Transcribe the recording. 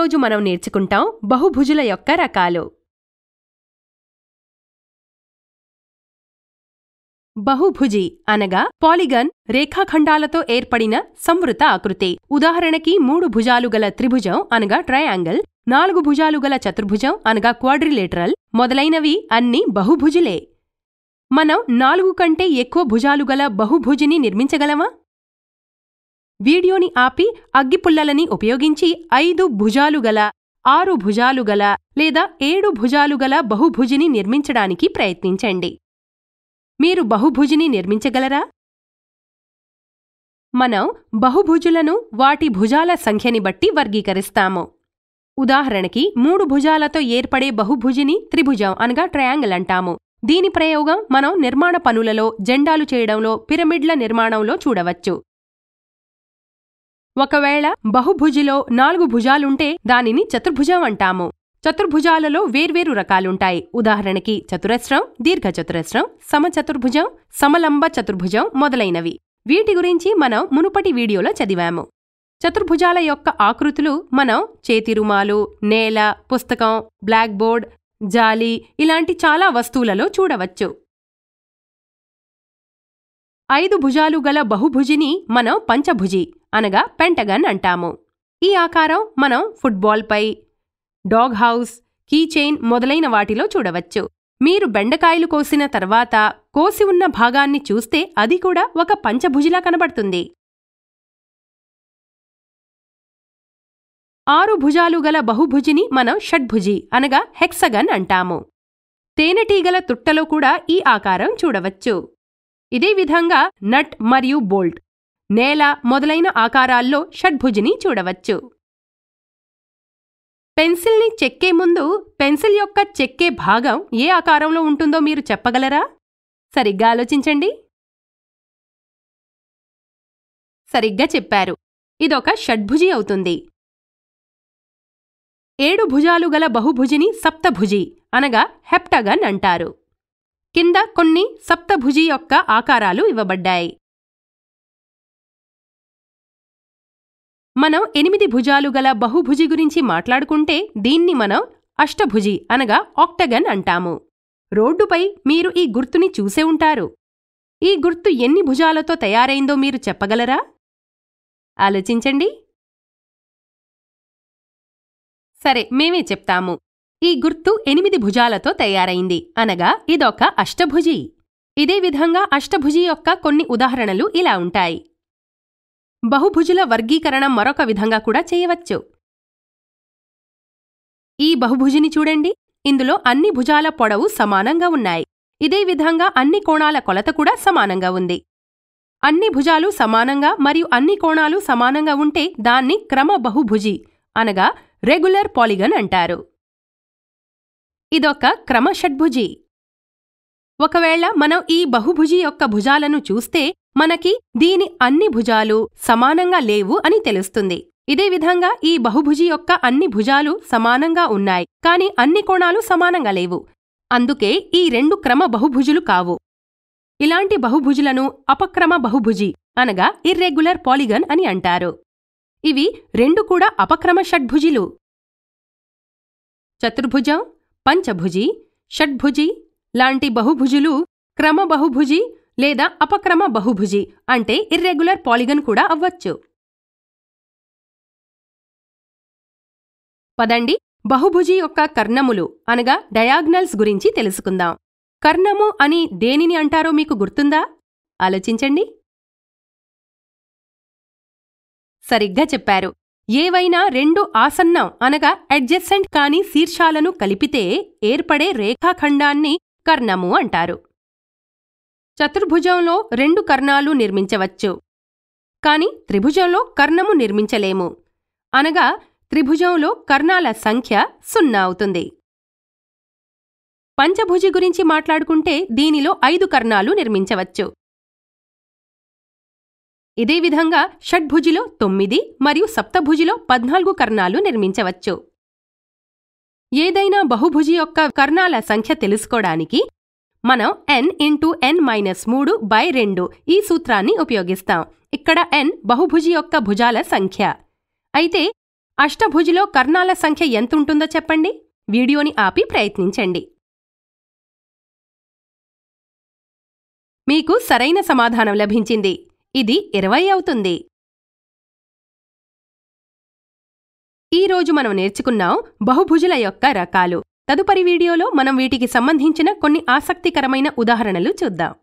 ఈరోజు మనం నేర్చుకుంటాం బహుభుజుల యొక్క రకాలు బహుభుజి అనగా పాలిగన్ రేఖాఖండాలతో ఏర్పడిన సంవృత ఆకృతి ఉదాహరణకి మూడు భుజాలు గల త్రిభుజం అనగా ట్రయాంగిల్ నాలుగు భుజాలు గల చతుర్భుజం అనగా క్వాడ్రిలేటరల్ మొదలైనవి అన్నీ బహుభుజులే మనం నాలుగు కంటే ఎక్కువ భుజాలు గల బహుభుజిని నిర్మించగలమా వీడియోని ఆపి అగ్గిపుల్లలని ఉపయోగించి ఐదు భుజాలుగల ఆరు భుజాలుగల లేదా ఏడు భుజాలుగల బహుభుజిని నిర్మించడానికి ప్రయత్నించండి మీరు బహుభుజిని నిర్మించగలరా మనం బహుభుజులను వాటి భుజాల సంఖ్యని బట్టి వర్గీకరిస్తాము ఉదాహరణకి మూడు భుజాలతో ఏర్పడే బహుభుజిని త్రిభుజం అనగా ట్రయాంగిల్ అంటాము దీని ప్రయోగం మనం నిర్మాణ పనులలో జెండాలు చేయడంలో పిరమిడ్ల నిర్మాణంలో చూడవచ్చు ఒకవేళ బహుభుజిలో నాలుగు భుజాలుంటే దానిని చతుర్భుజం అంటాము చతుర్భుజాలలో వేర్వేరు రకాలుంటాయి ఉదాహరణకి చతురస్రం దీర్ఘచతురస్రం సమచతుర్భుజం సమలంబ చతుర్భుజం మొదలైనవి వీటి గురించి మనం మునుపటి వీడియోలో చదివాము చతుర్భుజాల యొక్క ఆకృతులు మనం చేతి రుమాలు నేల పుస్తకం బ్లాక్ బోర్డ్ జాలి ఇలాంటి చాలా వస్తువులలో చూడవచ్చు ఐదు భుజాలు గల బహుభుజిని మనం పంచభుజి అనగా పెంటగన్ అంటాము ఈ ఆకారం మనం ఫుట్బాల్పై డాగ్ హౌస్ కీ చైన్ మొదలైన వాటిలో చూడవచ్చు మీరు బెండకాయలు కోసిన తర్వాత కోసి ఉన్న భాగాన్ని చూస్తే అది కూడా ఒక పంచభుజిలా కనబడుతుంది ఆరు భుజాలు గల బహుభుజిని మనం షడ్భుజి అనగా హెక్సగన్ అంటాము తేనెటీగల తుట్టలో కూడా ఈ ఆకారం చూడవచ్చు ఇదే విధంగా నట్ మరియు బోల్ట్ నేల మొదలైన ఆకారాల్లో షడ్భుజిని చూడవచ్చు పెన్సిల్ని చెక్కే ముందు పెన్సిల్ యొక్క చెక్కే భాగం ఏ ఆకారంలో ఉంటుందో మీరు చెప్పగలరా సరిగ్గా ఆలోచించండి సరిగ్గా చెప్పారు ఇదొక షడ్భుజి అవుతుంది ఏడు భుజాలు గల బహుభుజిని సప్తభుజి అనగా హెప్టగన్ అంటారు కింద కొన్ని సప్తభుజి యొక్క ఆకారాలు ఇవ్వబడ్డాయి మనం ఎనిమిది భుజాలు గల బహుభుజి గురించి మాట్లాడుకుంటే దీన్ని మనం అష్టభుజి అనగా ఆక్టగన్ అంటాము రోడ్డుపై మీరు ఈ గుర్తుని చూసే ఉంటారు ఈ గుర్తు ఎన్ని భుజాలతో తయారైందో మీరు చెప్పగలరా ఆలోచించండి సరే మేమే చెప్తాము ఈ గుర్తు ఎనిమిది భుజాలతో తయారైంది అనగా ఇదొక అష్టభుజి ఇదే విధంగా అష్టభుజి యొక్క కొన్ని ఉదాహరణలు ఇలా ఉంటాయి బహుభుజుల వర్గీకరణ మరొక విధంగా కూడా చేయవచ్చు ఈ బహుభుజిని చూడండి ఇందులో అన్ని భుజాల పొడవు సమానంగా ఉన్నాయి ఇదే విధంగా అన్ని కోణాల కొలత కూడా సమానంగా ఉంది అన్ని భుజాలు సమానంగా మరియు అన్ని కోణాలు సమానంగా ఉంటే దాన్ని క్రమ బహుభుజి అనగా రెగ్యులర్ పాలిగన్ అంటారు ఇదొక క్రమ షడ్భుజి ఒకవేళ మనం ఈ బహుభుజి యొక్క భుజాలను చూస్తే మనకి దీని అన్ని భుజాలు సమానంగా లేవు అని తెలుస్తుంది ఇదే విధంగా ఈ బహుభుజి యొక్క అన్ని భుజాలు సమానంగా ఉన్నాయి కాని అన్ని కోణాలు సమానంగా లేవు అందుకే ఈ రెండు క్రమ బహుభుజులు కావు ఇలాంటి బహుభుజులను అపక్రమ బహుభుజి అనగా ఇర్రెగ్యులర్ పాలిగన్ అని అంటారు ఇవి రెండు కూడా అపక్రమ షడ్భుజిలు చతుర్భుజం పంచభుజి షడ్భుజి లాంటి బహుభుజులు క్రమ బహుభుజి లేదా అపక్రమ బహుభుజి అంటే ఇర్రెగ్యులర్ పాలిగన్ కూడా అవ్వచ్చు పదండి బహుభుజి యొక్క కర్ణములు అనగా డయాగ్నల్స్ గురించి తెలుసుకుందాం కర్ణము అని దేనిని అంటారో మీకు గుర్తుందా ఆలోచించండి సరిగ్గా చెప్పారు ఏవైనా రెండు ఆసన్నం అనగా అడ్జస్టెంట్ కాని శీర్షాలను కలిపితే ఏర్పడే రేఖాఖండాన్ని కర్ణము అంటారు చతుర్భుజంలో రెండు కర్ణాలు నిర్మించవచ్చు కాని త్రిభుజంలో కర్ణము నిర్మించలేము అనగా త్రిభుజంలో కర్ణాల సంఖ్య సున్నా అవుతుంది పంచభుజి గురించి మాట్లాడుకుంటే దీనిలో ఐదు కర్ణాలు నిర్మించవచ్చు ఇదే విధంగా షడ్భుజిలో తొమ్మిది మరియు సప్తభుజిలో పద్నాలుగు కర్ణాలు నిర్మించవచ్చు ఏదైనా బహుభుజి యొక్క కర్ణాల సంఖ్య తెలుసుకోవడానికి మనం ఎన్ ఇంటూ ఎన్ మైనస్ మూడు బై రెండు ఈ సూత్రాన్ని ఉపయోగిస్తాం ఇక్కడ ఎన్ బహుభుజి యొక్క భుజాల సంఖ్య అయితే అష్టభుజిలో కర్ణాల సంఖ్య ఎంతుంటుందో చెప్పండి వీడియోని ఆపి ప్రయత్నించండి మీకు సరైన సమాధానం లభించింది ఇది ఇరవై అవుతుంది ఈరోజు మనం నేర్చుకున్నాం బహుభుజుల యొక్క రకాలు తదుపరి వీడియోలో మనం వీటికి సంబంధించిన కొన్ని ఆసక్తికరమైన ఉదాహరణలు చూద్దాం